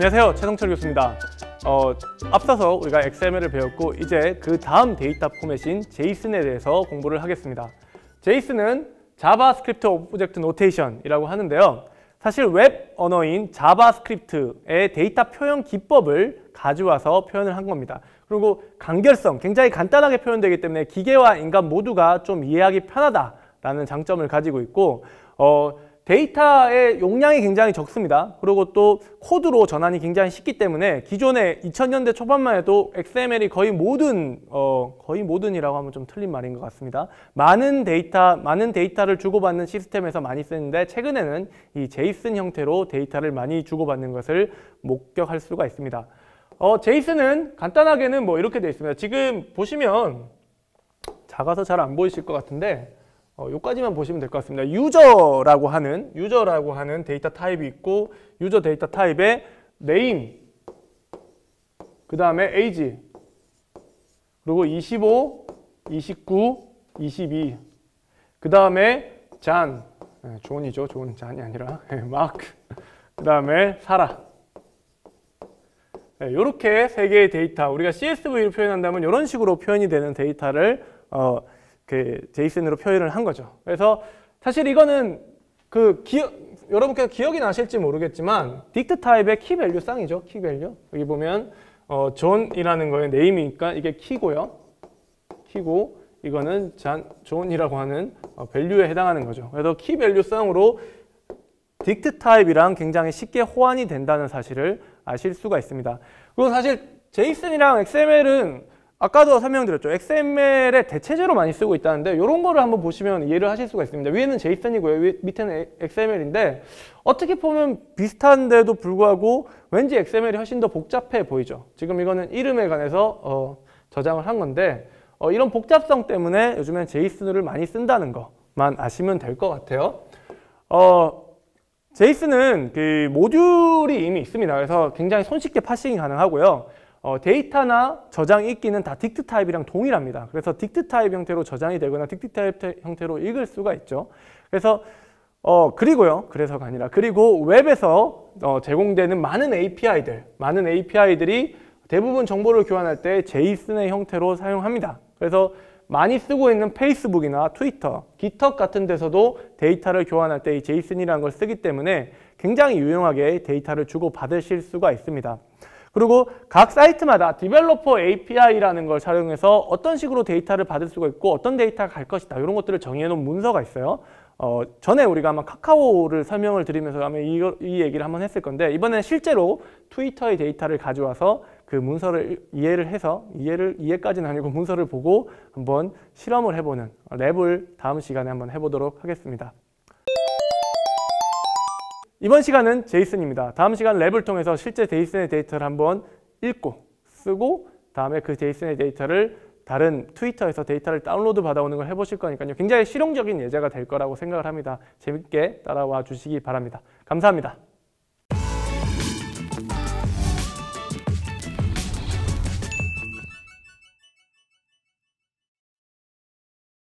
안녕하세요 최성철 교수입니다 어, 앞서서 우리가 XML을 배웠고 이제 그 다음 데이터 포맷인 제이슨에 대해서 공부를 하겠습니다 제이슨은 자바스크립트 오브젝트 노테이션이라고 하는데요 사실 웹 언어인 자바스크립트의 데이터 표현 기법을 가져와서 표현을 한 겁니다 그리고 간결성 굉장히 간단하게 표현되기 때문에 기계와 인간 모두가 좀 이해하기 편하다라는 장점을 가지고 있고 어, 데이터의 용량이 굉장히 적습니다. 그리고 또 코드로 전환이 굉장히 쉽기 때문에 기존에 2000년대 초반만 해도 XML이 거의 모든 어 거의 모든이라고 하면 좀 틀린 말인 것 같습니다. 많은 데이터 많은 데이터를 주고받는 시스템에서 많이 쓰는데 최근에는 이 JSON 형태로 데이터를 많이 주고받는 것을 목격할 수가 있습니다. 어 s o n 은 간단하게는 뭐 이렇게 되어 있습니다. 지금 보시면 작아서 잘 안 보이실 것 같은데 어, 요까지만 보시면 될 것 같습니다. 유저라고 하는 유저라고 하는 데이터 타입이 있고 유저 데이터 타입에 네임 그 다음에 에이지 그리고 25, 29, 22 그 다음에 잔 네, 존이죠. 존 잔이 아니라 네, 마크 그 다음에 사라 이렇게 네, 세 개의 데이터 우리가 CSV로 표현한다면 이런 식으로 표현이 되는 데이터를 어, 그 제이슨으로 표현을 한 거죠. 그래서 사실 이거는 그 기억 여러분께서 기억이 나실지 모르겠지만 딕트 타입의 키 밸류 쌍이죠. 키 밸류. 여기 보면 어, 존이라는 거에 네임이니까 이게 키고요. 키고 이거는 잔, 존이라고 하는 어, 밸류에 해당하는 거죠. 그래서 키 밸류 쌍으로 딕트 타입이랑 굉장히 쉽게 호환이 된다는 사실을 아실 수가 있습니다. 그리고 사실 제이슨이랑 XML은 아까도 설명드렸죠. XML의 대체제로 많이 쓰고 있다는데 이런 거를 한번 보시면 이해를 하실 수가 있습니다. 위에는 JSON이고요. 위, 밑에는 XML인데 어떻게 보면 비슷한데도 불구하고 왠지 XML이 훨씬 더 복잡해 보이죠. 지금 이거는 이름에 관해서 어, 저장을 한 건데 어, 이런 복잡성 때문에 요즘엔 JSON을 많이 쓴다는 것만 아시면 될 것 같아요. 어, j s o n 은그 모듈이 이미 있습니다. 그래서 굉장히 손쉽게 파싱이 가능하고요. 어, 데이터나 저장 읽기는 다 딕트 타입이랑 동일합니다. 그래서 딕트 타입 형태로 저장이 되거나 딕트 타입 형태로 읽을 수가 있죠. 그래서 어, 그리고요. 그래서가 아니라 그리고 웹에서 어, 제공되는 많은 API들, 많은 API들이 대부분 정보를 교환할 때 제이슨의 형태로 사용합니다. 그래서 많이 쓰고 있는 페이스북이나 트위터, 기턱 같은 데서도 데이터를 교환할 때 이 제이슨이라는 걸 쓰기 때문에 굉장히 유용하게 데이터를 주고받으실 수가 있습니다. 그리고 각 사이트마다 디벨로퍼 API라는 걸 사용해서 어떤 식으로 데이터를 받을 수가 있고 어떤 데이터가 갈 것이다 이런 것들을 정의해놓은 문서가 있어요. 어, 전에 우리가 아마 카카오를 설명을 드리면서 아마 이, 이 얘기를 한번 했을 건데 이번에 실제로 트위터의 데이터를 가져와서 그 문서를 이해를 해서 이해를 이해까지는 아니고 문서를 보고 한번 실험을 해보는 어, 랩을 다음 시간에 한번 해보도록 하겠습니다. 이번 시간은 제이슨입니다. 다음 시간 랩을 통해서 실제 제이슨의 데이터를 한번 읽고 쓰고 다음에 그 제이슨의 데이터를 다른 트위터에서 데이터를 다운로드 받아오는 걸 해보실 거니까요. 굉장히 실용적인 예제가 될 거라고 생각을 합니다. 재밌게 따라와 주시기 바랍니다. 감사합니다.